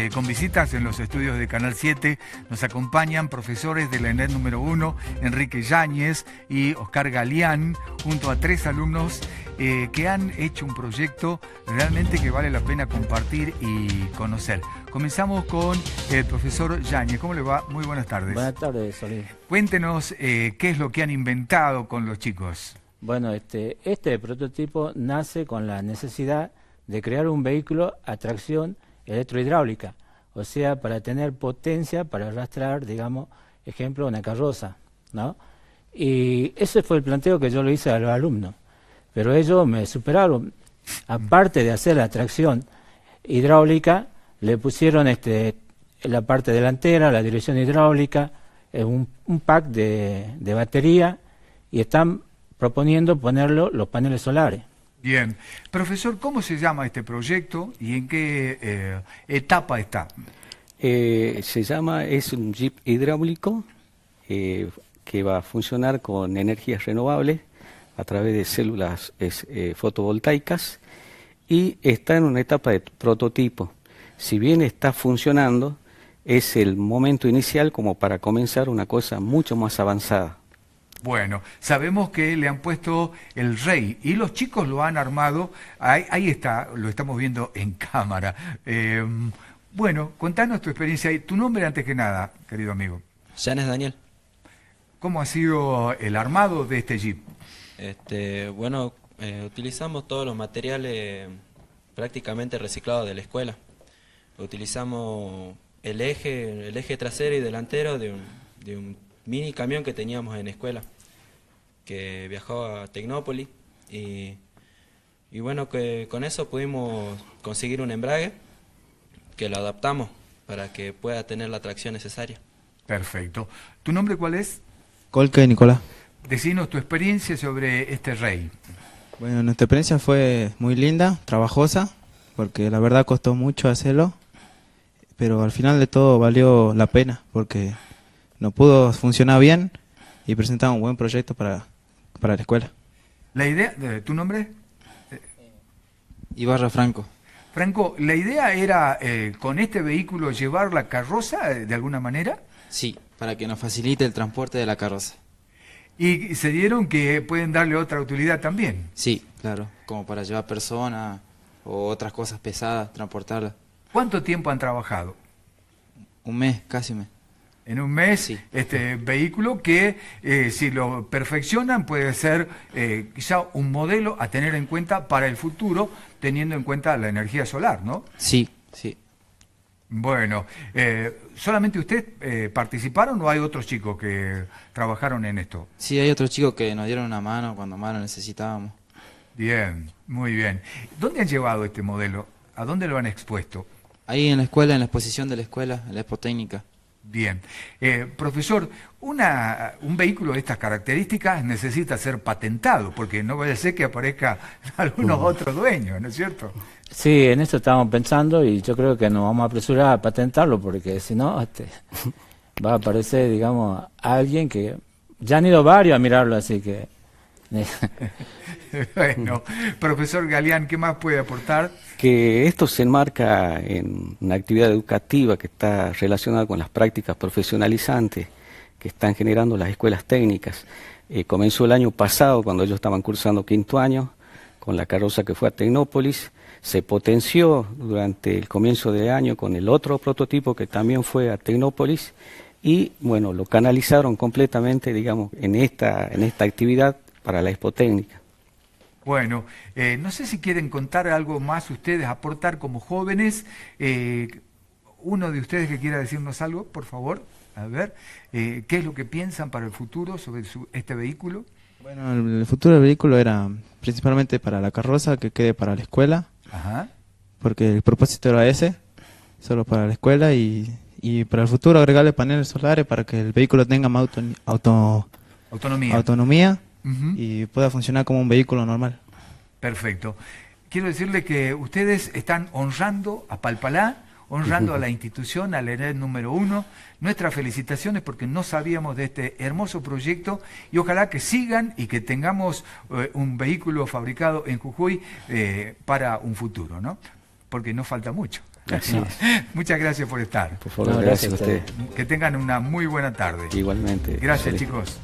Eh, con visitas en los estudios de Canal 7. Nos acompañan profesores de la ENED número 1, Enrique Yáñez y Oscar Galeán, junto a tres alumnos eh, que han hecho un proyecto realmente que vale la pena compartir y conocer. Comenzamos con el profesor Yáñez. ¿Cómo le va? Muy buenas tardes. Buenas tardes, Solís. Cuéntenos eh, qué es lo que han inventado con los chicos. Bueno, este, este prototipo nace con la necesidad de crear un vehículo a tracción electrohidráulica, o sea, para tener potencia para arrastrar, digamos, ejemplo, una carroza, ¿no? Y ese fue el planteo que yo le hice a los alumnos, pero ellos me superaron. Aparte de hacer la tracción hidráulica, le pusieron este, la parte delantera, la dirección hidráulica, eh, un, un pack de batería y están proponiendo ponerlo los paneles solares. Bien. Profesor, ¿cómo se llama este proyecto y en qué eh, etapa está? Eh, se llama, es un jeep hidráulico eh, que va a funcionar con energías renovables a través de células fotovoltaicas y está en una etapa de prototipo. Si bien está funcionando, es el momento inicial como para comenzar una cosa mucho más avanzada. Bueno, sabemos que le han puesto el rey y los chicos lo han armado. Ahí, está, lo estamos viendo en cámara. Em, bueno, contanos tu experiencia y tu nombre antes que nada, querido amigo. es Daniel. ¿Cómo ha sido el armado de este jeep? Este, bueno, eh, utilizamos todos los materiales em, prácticamente reciclados de la escuela. Utilizamos el eje, el eje trasero y delantero de un, de un mini camión que teníamos en escuela, que viajaba a Tecnópolis y, bueno, que con eso pudimos conseguir un embrague que lo adaptamos para que pueda tener la tracción necesaria. Perfecto. ¿Tu nombre cuál es? Colque Nicolás. Decinos tu experiencia sobre este rey. Bueno, nuestra experiencia fue muy linda, trabajosa, porque la verdad costó mucho hacerlo, pero al final de todo valió la pena, porque no pudo funcionar bien y presentar un buen proyecto para, para la escuela. ¿La idea, tu nombre? Eh, Ibarra Franco. Franco, ¿la idea era eh, con este vehículo llevar la carroza eh, de alguna manera? Sí, para que nos facilite el transporte de la carroza. ¿Y se dieron que pueden darle otra utilidad también? Sí, claro, como para llevar personas o otras cosas pesadas, transportarlas. ¿Cuánto tiempo han trabajado? Un mes, casi un mes en un mes este vehículo que eh, si lo perfeccionan puede ser eh, quizá un modelo a tener en cuenta para el futuro teniendo en cuenta la energía solar, ¿no? Sí, sí. Bueno, eh, ¿solamente usted participaron o hay otros chicos que trabajaron en esto? Sí, hay otros chicos que nos dieron una mano cuando más lo necesitábamos. Bien, muy bien. ¿Dónde han llevado este modelo? ¿A dónde lo han expuesto? Ahí en la escuela, en la exposición de la escuela, en la técnica. Bien. Eh, profesor, una, un vehículo de estas características necesita ser patentado, porque no vaya a ser que aparezca algunos uh. otros dueños, ¿no es cierto? Sí, en eso estamos pensando y yo creo que nos vamos a apresurar a patentarlo, porque si no, este, va a aparecer, digamos, alguien que... Ya han ido varios a mirarlo, así que bueno, profesor Galeán, ¿qué más puede aportar? Que esto se enmarca en una actividad educativa que está relacionada con las prácticas profesionalizantes que están generando las escuelas técnicas. Eh, comenzó el año pasado, cuando ellos estaban cursando quinto año, con la carroza que fue a Tecnópolis. Se potenció durante el comienzo del año con el otro prototipo que también fue a Tecnópolis y, bueno, lo canalizaron completamente, digamos, en esta, en esta actividad para la expo Bueno, eh, no sé si quieren contar algo más ustedes, aportar como jóvenes. Eh, uno de ustedes que quiera decirnos algo, por favor, a ver, eh, ¿qué es lo que piensan para el futuro sobre este vehículo? Bueno, el, futuro del vehículo era principalmente para la carroza, que quede para la escuela, porque el propósito era ese, solo para la escuela y, y para el futuro agregarle paneles solares para que el vehículo tenga más auto, auto, autonomía. autonomía y pueda funcionar como un vehículo normal. Perfecto. Quiero decirle que ustedes están honrando a Palpalá, honrando a la institución, Al ERED número uno. Nuestras felicitaciones porque no sabíamos de este hermoso proyecto y ojalá que sigan y que tengamos eh, un vehículo fabricado en Jujuy eh, para un futuro, ¿no? Porque no falta mucho. Muchas gracias por estar. Por a usted. Que tengan una muy buena tarde. Igualmente. Gracias, chicos.